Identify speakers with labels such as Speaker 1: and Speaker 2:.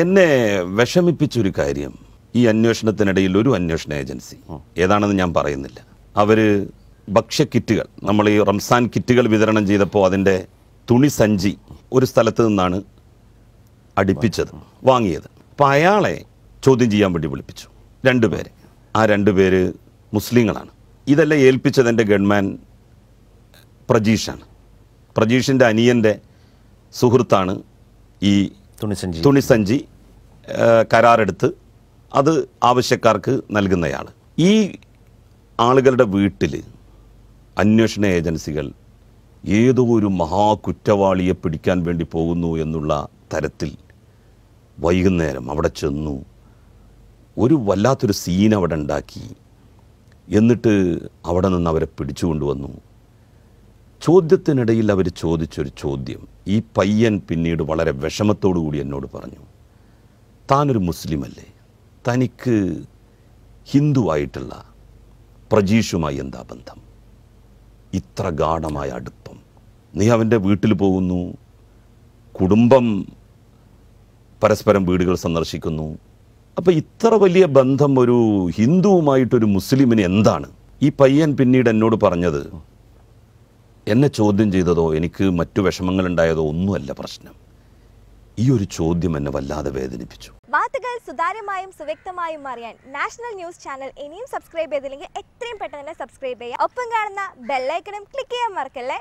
Speaker 1: എന്നെ വിഷമിപ്പിച്ചൊരു കാര്യം ഈ അന്വേഷണത്തിനിടയിൽ ഒരു അന്വേഷണ ഏജൻസി ഏതാണെന്ന് ഞാൻ പറയുന്നില്ല അവർ കിറ്റുകൾ നമ്മൾ ഈ റംസാൻ കിറ്റുകൾ വിതരണം ചെയ്തപ്പോൾ അതിൻ്റെ തുണി സഞ്ചി ഒരു സ്ഥലത്ത് നിന്നാണ് അടുപ്പിച്ചത് വാങ്ങിയത് അപ്പോൾ അയാളെ ചോദ്യം ചെയ്യാൻ വേണ്ടി വിളിപ്പിച്ചു രണ്ടുപേരെ ആ രണ്ടുപേര് മുസ്ലിങ്ങളാണ് ഇതെല്ലാം ഏൽപ്പിച്ചത് എൻ്റെ ഗവൺമെൻ പ്രജീഷാണ് പ്രജീഷിൻ്റെ അനിയൻ്റെ സുഹൃത്താണ് ഈ തുണിസഞ്ചി തുണിസഞ്ചി കരാറെടുത്ത് അത് ആവശ്യക്കാർക്ക് നൽകുന്നയാണ് ഈ ആളുകളുടെ വീട്ടിൽ അന്വേഷണ ഏജൻസികൾ ഏതോ ഒരു മഹാകുറ്റവാളിയെ പിടിക്കാൻ വേണ്ടി പോകുന്നു എന്നുള്ള തരത്തിൽ വൈകുന്നേരം അവിടെ ചെന്നു ഒരു വല്ലാത്തൊരു സീൻ അവിടെ ഉണ്ടാക്കി എന്നിട്ട് അവിടെ നിന്ന് അവരെ പിടിച്ചുകൊണ്ടുവന്നു ചോദ്യത്തിനിടയിൽ അവർ ചോദിച്ചൊരു ചോദ്യം ഈ പയ്യൻ പിന്നീട് വളരെ വിഷമത്തോടു കൂടി എന്നോട് പറഞ്ഞു താനൊരു മുസ്ലിമല്ലേ തനിക്ക് ഹിന്ദുവായിട്ടുള്ള പ്രജീഷുമായി എന്താ ബന്ധം ഇത്ര ഗാഠമായ അടുപ്പം നീ അവൻ്റെ വീട്ടിൽ പോകുന്നു കുടുംബം പരസ്പരം വീടുകൾ സന്ദർശിക്കുന്നു അപ്പോൾ ഇത്ര വലിയ ബന്ധം ഒരു ഹിന്ദുവുമായിട്ടൊരു മുസ്ലിമിന് എന്താണ് ഈ പയ്യൻ പിന്നീട് എന്നോട് പറഞ്ഞത് എന്നെ ചോദ്യം ചെയ്തതോ എനിക്ക് മറ്റു വിഷമങ്ങളുണ്ടായതോ ഒന്നുമല്ല പ്രശ്നം ഈ ഒരു ചോദ്യം എന്നെ വല്ലാതെ
Speaker 2: വേദനിപ്പിച്ചു വാർത്തകൾ സുതാര്യമായും സുവ്യക്തമായും അറിയാൻ നാഷണൽ ന്യൂസ് ചാനൽ ഇനിയും സബ്സ്ക്രൈബ് ചെയ്തില്ലെങ്കിൽ എത്രയും പെട്ടെന്ന് തന്നെ സബ്സ്ക്രൈബ് ചെയ്യുക ഒപ്പം കാണുന്ന ബെല്ലൈക്കണും ക്ലിക്ക് ചെയ്യാൻ മറക്കല്ലേ